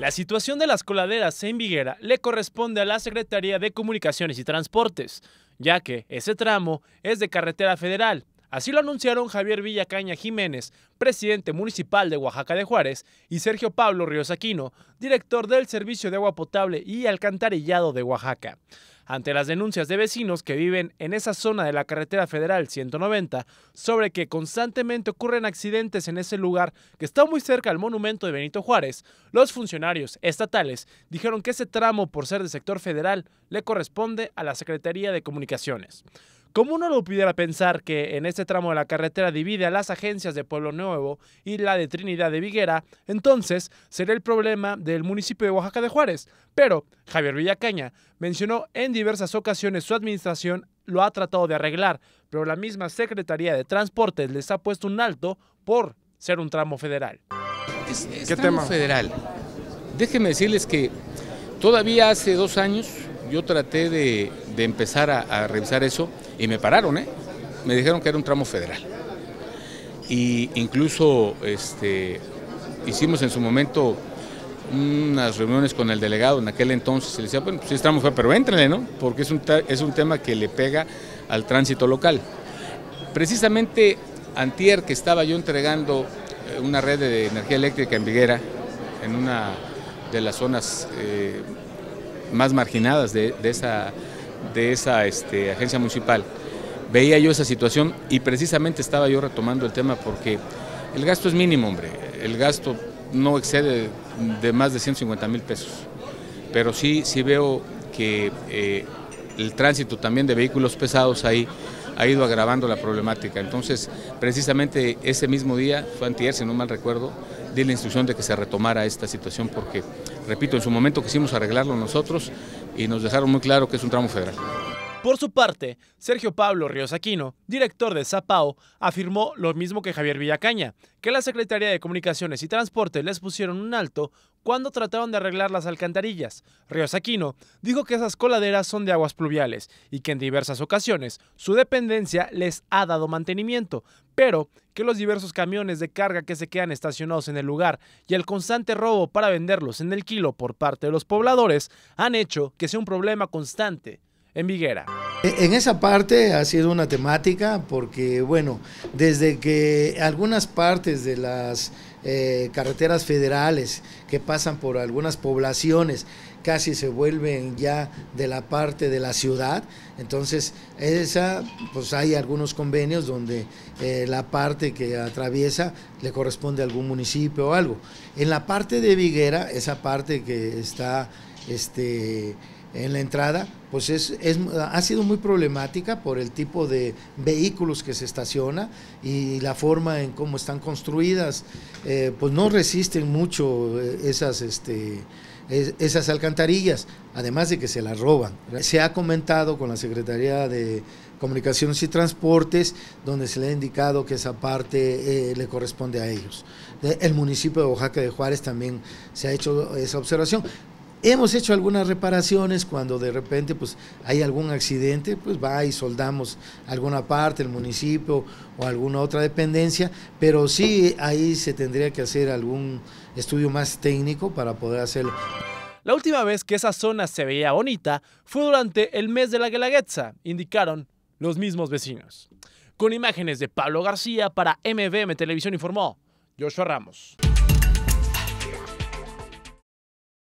La situación de las coladeras en Viguera le corresponde a la Secretaría de Comunicaciones y Transportes, ya que ese tramo es de carretera federal Así lo anunciaron Javier Villacaña Jiménez, presidente municipal de Oaxaca de Juárez, y Sergio Pablo Ríos Aquino, director del Servicio de Agua Potable y Alcantarillado de Oaxaca. Ante las denuncias de vecinos que viven en esa zona de la carretera federal 190 sobre que constantemente ocurren accidentes en ese lugar que está muy cerca al monumento de Benito Juárez, los funcionarios estatales dijeron que ese tramo, por ser de sector federal, le corresponde a la Secretaría de Comunicaciones. Como uno lo pudiera pensar que en este tramo de la carretera divide a las agencias de Pueblo Nuevo y la de Trinidad de Viguera, entonces sería el problema del municipio de Oaxaca de Juárez. Pero Javier Villacaña mencionó en diversas ocasiones su administración lo ha tratado de arreglar, pero la misma Secretaría de Transportes les ha puesto un alto por ser un tramo federal. ¿Qué tramo federal. Déjenme decirles que todavía hace dos años yo traté de de empezar a, revisar eso y me pararon, ¿eh? me dijeron que era un tramo federal. Y incluso este, hicimos en su momento unas reuniones con el delegado en aquel entonces, se le decía, bueno, si pues, es este tramo federal, pero éntrenle, ¿no? Porque es un, tema que le pega al tránsito local. Precisamente antier que estaba yo entregando eh, una red de energía eléctrica en Viguera, en una de las zonas eh, más marginadas de esa de esa este, agencia municipal, veía yo esa situación y precisamente estaba yo retomando el tema porque el gasto es mínimo, hombre, el gasto no excede de más de 150 mil pesos, pero sí, sí veo que eh, el tránsito también de vehículos pesados ahí ha ido agravando la problemática. Entonces, precisamente ese mismo día, fue antier, si no mal recuerdo, di la instrucción de que se retomara esta situación porque, repito, en su momento quisimos arreglarlo nosotros y nos dejaron muy claro que es un tramo federal. Por su parte, Sergio Pablo Ríos Aquino, director de Zapao, afirmó lo mismo que Javier Villacaña, que la Secretaría de Comunicaciones y Transporte les pusieron un alto cuando trataron de arreglar las alcantarillas. Ríos Aquino dijo que esas coladeras son de aguas pluviales y que en diversas ocasiones su dependencia les ha dado mantenimiento, pero que los diversos camiones de carga que se quedan estacionados en el lugar y el constante robo para venderlos en el kilo por parte de los pobladores han hecho que sea un problema constante en Viguera. E-, en esa parte ha sido una temática porque, bueno, desde que algunas partes de las eh, carreteras federales que pasan por algunas poblaciones casi se vuelven ya de la parte de la ciudad, entonces esa, pues hay algunos convenios donde eh, la parte que atraviesa le corresponde a algún municipio o algo. En la parte de Viguera, esa parte que está, este, en la entrada, pues es, ha sido muy problemática por el tipo de vehículos que se estaciona y la forma en cómo están construidas, eh, pues no resisten mucho eh, esas, este, esas alcantarillas, además de que se las roban. Se ha comentado con la Secretaría de Comunicaciones y Transportes, donde se le ha indicado que esa parte eh, le corresponde a ellos. El municipio de Oaxaca de Juárez también se ha hecho esa observación. Hemos hecho algunas reparaciones cuando de repente pues, hay algún accidente, pues va y soldamos alguna parte, el municipio o alguna otra dependencia, pero sí ahí se tendría que hacer algún estudio más técnico para poder hacerlo. La última vez que esa zona se veía bonita fue durante el mes de la Guelaguetza, indicaron los mismos vecinos. Con imágenes de Pablo García para MVM Televisión informó Joshua Ramos.